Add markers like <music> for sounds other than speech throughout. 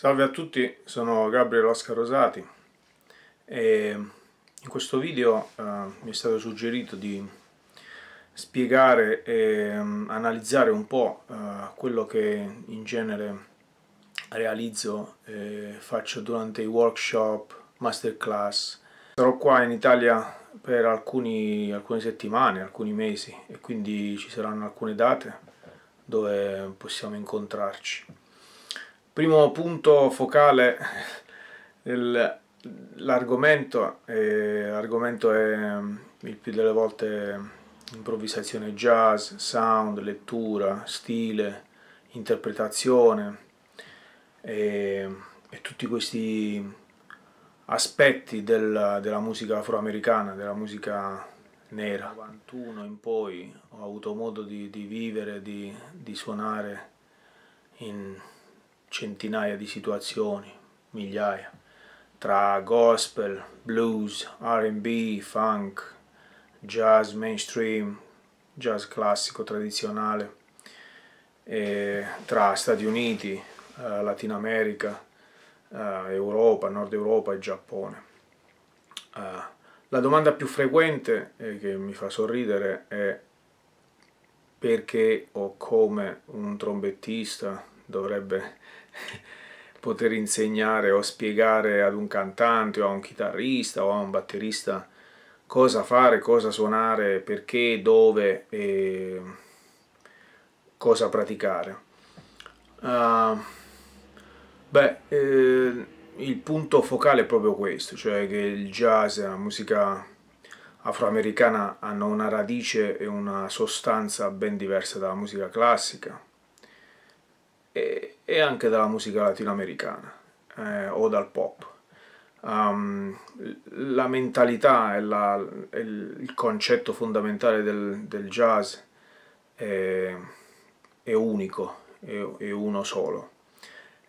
Salve a tutti, sono Gabriele Oscar Rosati e in questo video eh, mi è stato suggerito di spiegare e um, analizzare un po' uh, quello che in genere realizzo e faccio durante i workshop, masterclass. Sarò qua in Italia per alcuni, alcune settimane, alcuni mesi e quindi ci saranno alcune date dove possiamo incontrarci. Primo punto focale dell'argomento, l'argomento è mm, il più delle volte improvvisazione jazz, sound, lettura, stile, interpretazione e, e tutti questi aspetti del, della musica afroamericana, della musica nera. Dal 91 in poi ho avuto modo di, di vivere, di, di suonare in centinaia di situazioni, migliaia, tra gospel, blues, RB, funk, jazz mainstream, jazz classico tradizionale, tra Stati Uniti, eh, Latina America, eh, Europa, Nord Europa e Giappone. Eh, la domanda più frequente che mi fa sorridere è perché o come un trombettista dovrebbe poter insegnare o spiegare ad un cantante o a un chitarrista o a un batterista cosa fare, cosa suonare, perché, dove e cosa praticare. Uh, beh, eh, il punto focale è proprio questo, cioè che il jazz e la musica afroamericana hanno una radice e una sostanza ben diversa dalla musica classica. E e anche dalla musica latinoamericana eh, o dal pop. Um, la mentalità e, il concetto fondamentale del, del jazz è, è unico, è, è, uno solo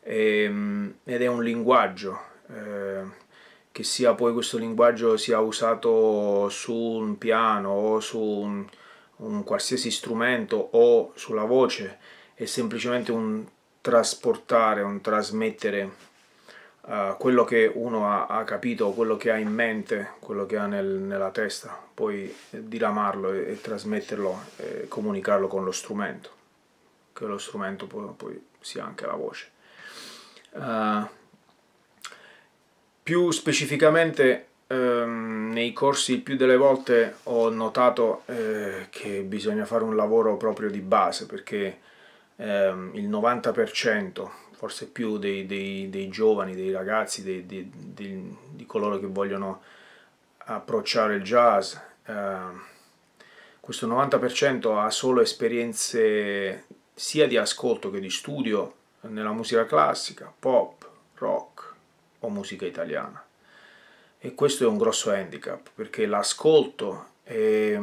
e, ehm, ed è un linguaggio. Eh, che sia poi questo linguaggio sia usato su un piano o su un, un qualsiasi strumento o sulla voce, è semplicemente un trasportare, un trasmettere uh, quello che uno ha, ha, capito, quello che ha in mente, quello che ha nel, nella testa, poi diramarlo e, e trasmetterlo e eh, comunicarlo con lo strumento, che lo strumento poi, poi sia anche la voce. Uh, più specificamente ehm, nei corsi più delle volte ho notato eh, che bisogna fare un lavoro proprio di base perché ehm, il 90%, forse più dei, dei, dei giovani, dei ragazzi, dei, di coloro che vogliono approcciare il jazz, ehm, questo 90% ha solo esperienze sia di ascolto che di studio nella musica classica, pop, rock o musica italiana. E questo è un grosso handicap perché l'ascolto è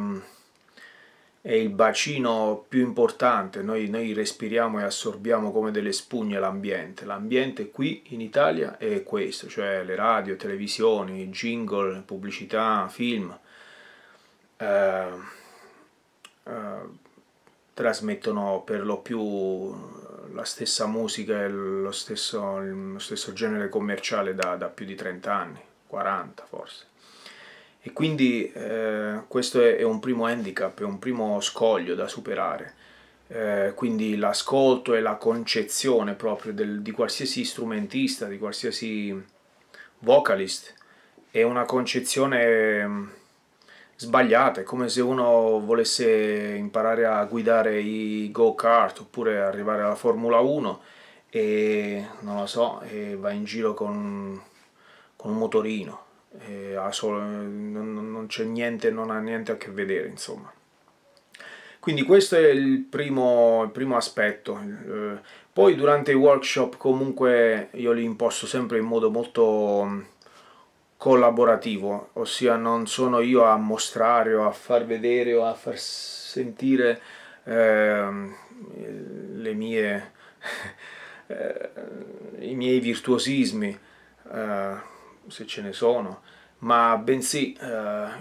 è il bacino più importante, noi, noi respiriamo e assorbiamo come delle spugne l'ambiente, l'ambiente qui in Italia è questo, cioè le radio, televisioni, jingle, pubblicità, film, eh, eh, trasmettono per lo più la stessa musica e lo stesso, lo stesso genere commerciale da, da più di 30 anni, 40 forse. E quindi eh, questo è, è, un primo handicap, è un primo scoglio da superare. Eh, quindi l'ascolto e la concezione proprio del, di qualsiasi strumentista, di qualsiasi vocalist, è una concezione mm, sbagliata, è come se uno volesse imparare a guidare i go-kart oppure arrivare alla Formula 1 e non lo so, e va in giro con, con un motorino eh, solo, non, non c'è niente, non ha niente a che vedere insomma. Quindi questo è il primo, il primo aspetto. Eh, poi durante i workshop comunque io li imposto sempre in modo molto mm, collaborativo, ossia non sono io a mostrare o a far vedere o a far sentire eh, le mie, <laughs> eh, i miei virtuosismi eh, se ce ne sono, ma bensì eh,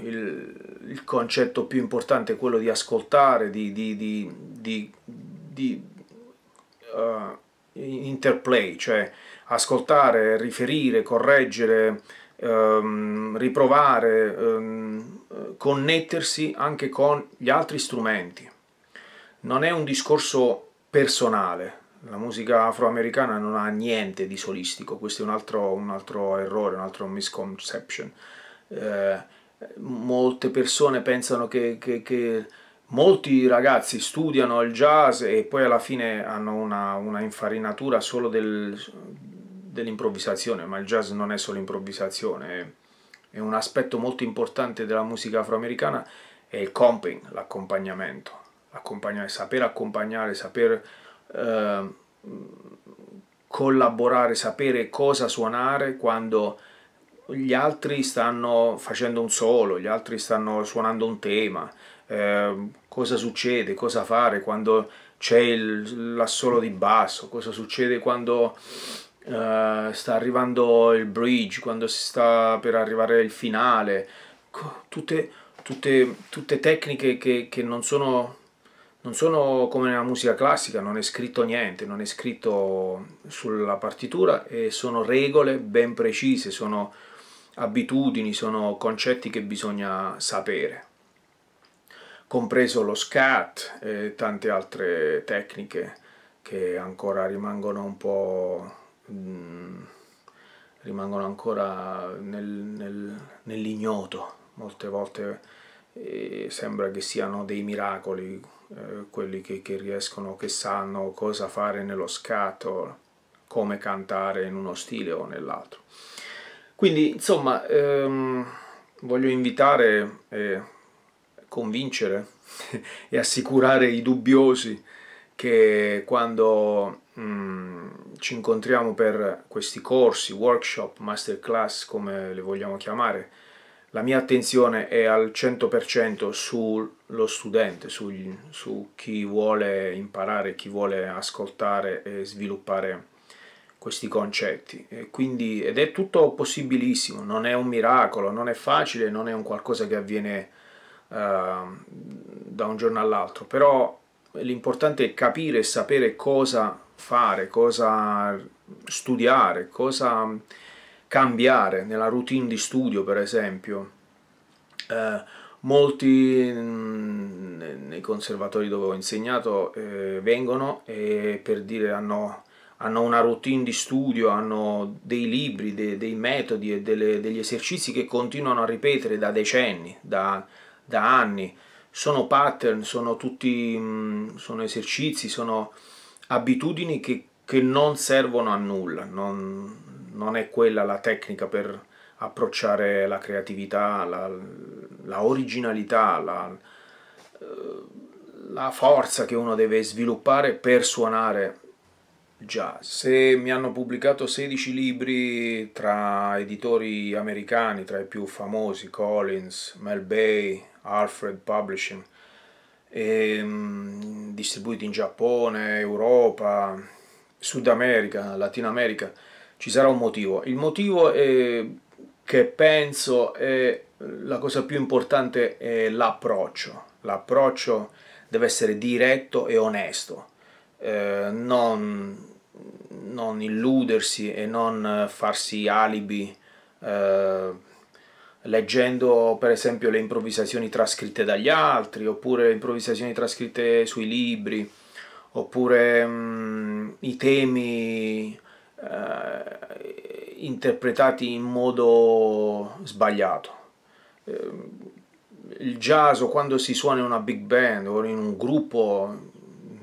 il, il, concetto più importante è quello di ascoltare, di, di, di, di uh, interplay, cioè ascoltare, riferire, correggere, ehm, riprovare, ehm, connettersi anche con gli altri strumenti. Non è un discorso personale, la musica afroamericana non ha niente di solistico, questo è un altro, un altro errore, un altro misconception. Eh, molte persone pensano che, che, che, molti ragazzi studiano il jazz e poi alla fine hanno una, una infarinatura solo del, dell'improvvisazione, ma il jazz non è solo improvvisazione, è, un aspetto molto importante della musica afroamericana, è il comping, l'accompagnamento, Accompagnare, saper accompagnare, saper Ehm, collaborare, sapere cosa suonare quando gli altri stanno facendo un solo, gli altri stanno suonando un tema, eh, cosa succede, cosa fare quando c'è l'assolo di basso, cosa succede quando eh, sta arrivando il bridge, quando si sta per arrivare il finale, tutte, tutte, tutte tecniche che, che non sono non sono come nella musica classica, non è scritto niente, non è scritto sulla partitura e sono regole ben precise, sono abitudini, sono concetti che bisogna sapere, compreso lo scat e tante altre tecniche che ancora rimangono un po' mh, mm, rimangono ancora nel, nel, nell'ignoto, molte volte eh, sembra che siano dei miracoli eh, quelli che, che, riescono, che sanno cosa fare nello scatto, come cantare in uno stile o nell'altro. Quindi, insomma, ehm, voglio invitare e convincere <laughs> e assicurare i dubbiosi che quando mm, ci incontriamo per questi corsi, workshop, masterclass, come le vogliamo chiamare, la mia attenzione è al 100% sullo studente, su, su chi vuole imparare, chi vuole ascoltare e sviluppare questi concetti. E quindi, ed è tutto possibilissimo, non è un miracolo, non è facile, non è un qualcosa che avviene uh, da un giorno all'altro, però l'importante è capire e sapere cosa fare, cosa studiare, cosa cambiare nella routine di studio, per esempio. Eh, molti mm, nei conservatori dove ho insegnato eh, vengono e per dire hanno, hanno, una routine di studio, hanno dei libri, de, dei metodi e delle, degli esercizi che continuano a ripetere da decenni, da, da anni. Sono pattern, sono tutti mm, sono esercizi, sono abitudini che che non servono a nulla, non, non è quella la tecnica per approcciare la creatività, la, la originalità, la, eh, la forza che uno deve sviluppare per suonare Già, se mi hanno pubblicato 16 libri tra editori americani, tra i più famosi, Collins, Mel Bay, Alfred Publishing, e, ehm, distribuiti in Giappone, Europa, Sud America, Latino America, ci sarà un motivo. Il motivo è che penso è eh, la cosa più importante è l'approccio. L'approccio deve essere diretto e onesto, eh, non, non, illudersi e non farsi alibi eh, leggendo per esempio le improvvisazioni trascritte dagli altri oppure le improvvisazioni trascritte sui libri oppure mh, mm, i temi eh, interpretati in modo sbagliato. Eh, il jazz o quando si suona in una big band o in un gruppo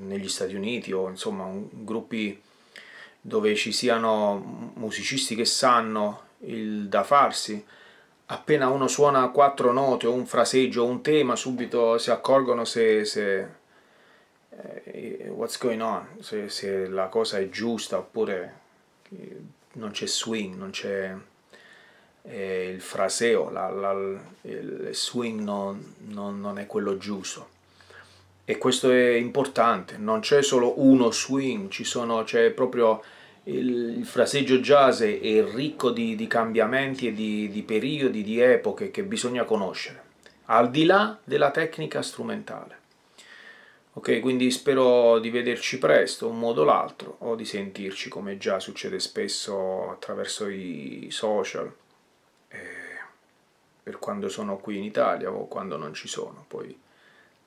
negli Stati Uniti o insomma un, gruppi dove ci siano musicisti che sanno il da farsi, appena uno suona quattro note o un fraseggio o un tema subito si accorgono se, se eh, what's going on, se, se, la cosa è giusta oppure eh, non c'è swing, non c'è eh, il fraseo, la, la, il swing non, non, non, è quello giusto. E questo è importante, non c'è solo uno swing, c'è proprio il, il, fraseggio jazz è ricco di, di cambiamenti e di, di periodi, di epoche che bisogna conoscere, al di là della tecnica strumentale. Ok, quindi spero di vederci presto, un modo o l'altro, o di sentirci come già succede spesso attraverso i social, eh, per quando sono qui in Italia o quando non ci sono, poi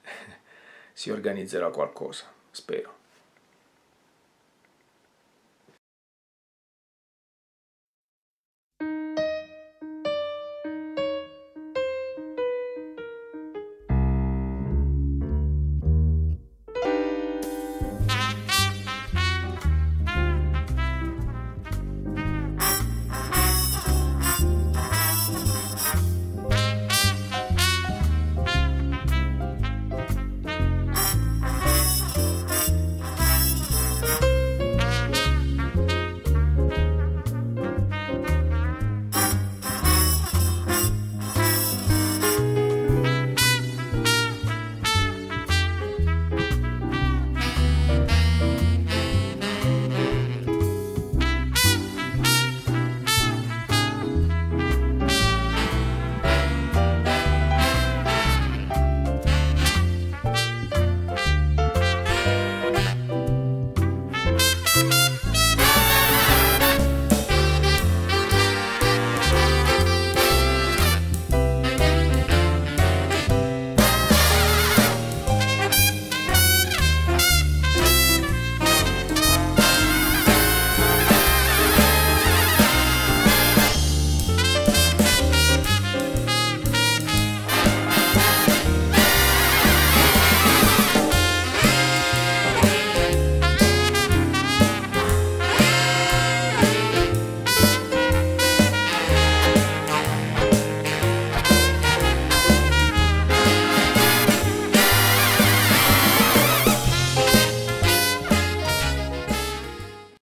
<laughs> si organizzerà qualcosa, spero.